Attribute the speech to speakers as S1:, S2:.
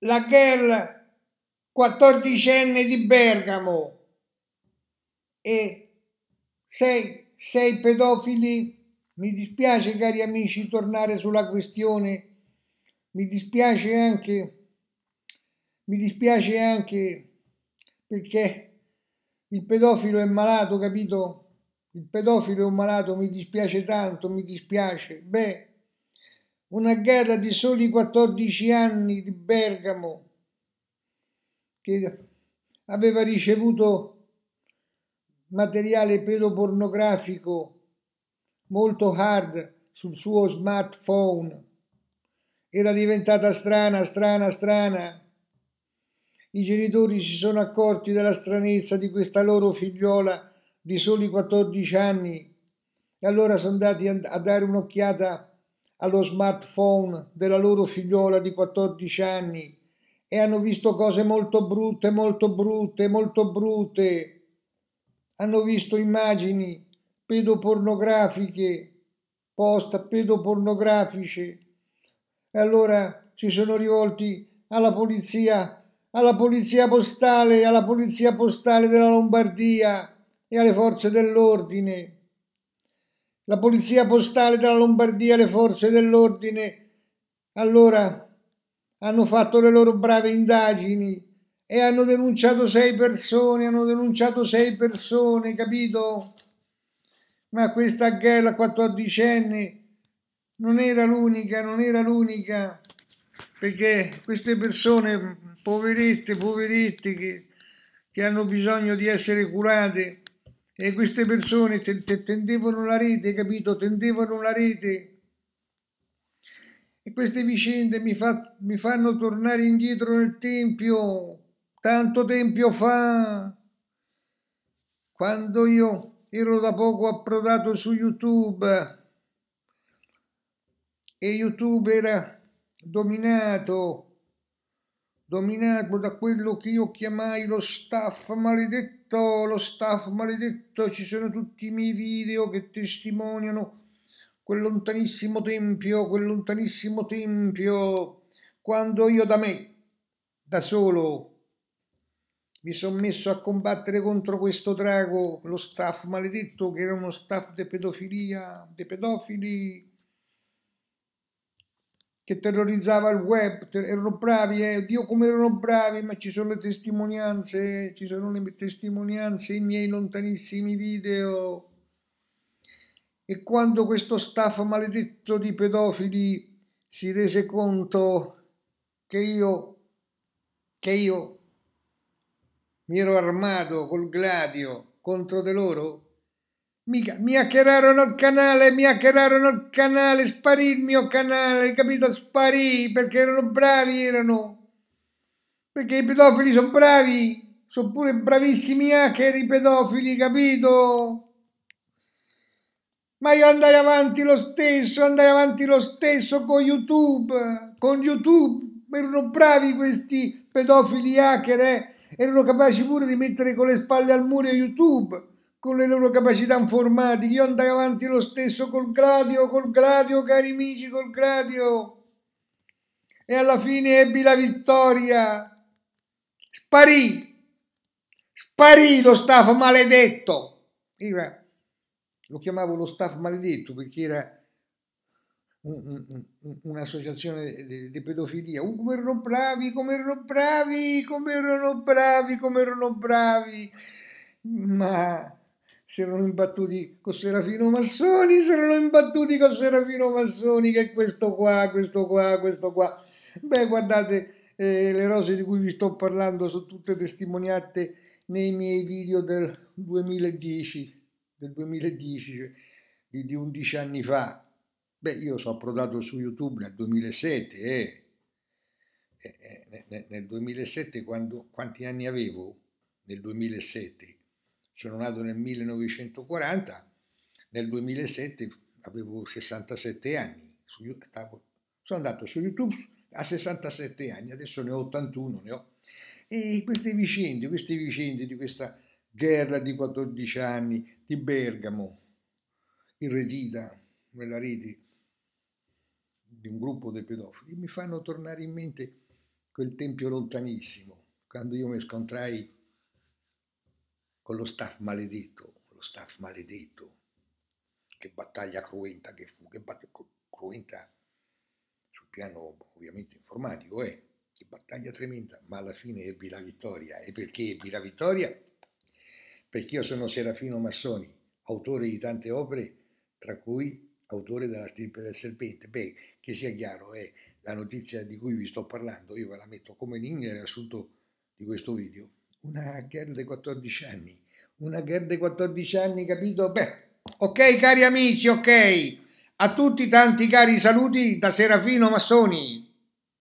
S1: la Laguerre, quattordicenne di Bergamo, e sei, sei pedofili. Mi dispiace, cari amici, tornare sulla questione. Mi dispiace anche, mi dispiace anche perché il pedofilo è malato, capito? Il pedofilo è un malato, mi dispiace tanto, mi dispiace. Beh, una gara di soli 14 anni di Bergamo che aveva ricevuto materiale pedopornografico molto hard sul suo smartphone. Era diventata strana, strana, strana. I genitori si sono accorti della stranezza di questa loro figliola di soli 14 anni e allora sono andati a dare un'occhiata a allo smartphone della loro figliola di 14 anni e hanno visto cose molto brutte, molto brutte, molto brutte. Hanno visto immagini pedopornografiche, post pedopornografiche. E allora si sono rivolti alla polizia, alla polizia postale, alla polizia postale della Lombardia e alle forze dell'ordine la polizia postale della Lombardia, le forze dell'ordine, allora hanno fatto le loro brave indagini e hanno denunciato sei persone, hanno denunciato sei persone, capito? Ma questa ghella 14enne non era l'unica, non era l'unica, perché queste persone poverette, poverette che, che hanno bisogno di essere curate, e queste persone tendevano la rete, capito? Tendevano la rete. E queste vicende mi, fa, mi fanno tornare indietro nel tempio, tanto tempo fa, quando io ero da poco approdato su YouTube e YouTube era dominato dominato da quello che io chiamai lo staff maledetto, lo staff maledetto, ci sono tutti i miei video che testimoniano quel lontanissimo tempio, quel lontanissimo tempio, quando io da me, da solo, mi sono messo a combattere contro questo drago, lo staff maledetto che era uno staff di pedofilia, di pedofili, che terrorizzava il web, erano bravi, eh, Dio come erano bravi, ma ci sono le testimonianze, ci sono le testimonianze, i miei lontanissimi video. E quando questo staff maledetto di pedofili si rese conto che io, che io mi ero armato col gladio contro di loro, Mica, mi hackerarono il canale, mi hackerarono il canale, sparì il mio canale, capito? Sparì perché erano bravi, erano. Perché i pedofili sono bravi, sono pure bravissimi hacker i pedofili, capito? Ma io andai avanti lo stesso, andai avanti lo stesso con YouTube, con YouTube, erano bravi questi pedofili hacker, eh? erano capaci pure di mettere con le spalle al muro YouTube con le loro capacità informatiche. Io andai avanti lo stesso col Gladio, col Gladio, cari amici, col Gladio. E alla fine ebbi la vittoria. Sparì, sparì lo staff maledetto. Io lo chiamavo lo staff maledetto perché era un'associazione di pedofilia. Uh, come erano bravi, come erano bravi, come erano bravi, come erano bravi. Ma si erano imbattuti con Serafino Massoni, si erano imbattuti con Serafino Massoni, che è questo qua, questo qua, questo qua. Beh, guardate, eh, le rose di cui vi sto parlando sono tutte testimoniate nei miei video del 2010, del 2010, cioè di, di 11 anni fa. Beh, io sono approdato su YouTube nel 2007, eh. eh, eh nel 2007 quando, quanti anni avevo? Nel 2007 sono nato nel 1940, nel 2007 avevo 67 anni, sono andato su YouTube a 67 anni, adesso ne ho 81, ne ho. E queste vicende, queste vicende di questa guerra di 14 anni, di Bergamo, irredita, nella rete di un gruppo dei pedofili, mi fanno tornare in mente quel tempio lontanissimo, quando io mi scontrai con lo staff maledetto, lo staff maledetto, che battaglia cruenta che fu, che battaglia cruenta sul piano ovviamente informatico, eh? che battaglia tremenda, ma alla fine ebbi la vittoria. E perché ebbi la vittoria? Perché io sono Serafino Massoni, autore di tante opere, tra cui autore della stirpe del serpente. Beh, che sia chiaro, eh, la notizia di cui vi sto parlando, io ve la metto come link nel riassunto di questo video una girl di 14 anni. Una girl di 14 anni, capito? Beh, ok cari amici, ok. A tutti tanti cari saluti da Serafino Massoni.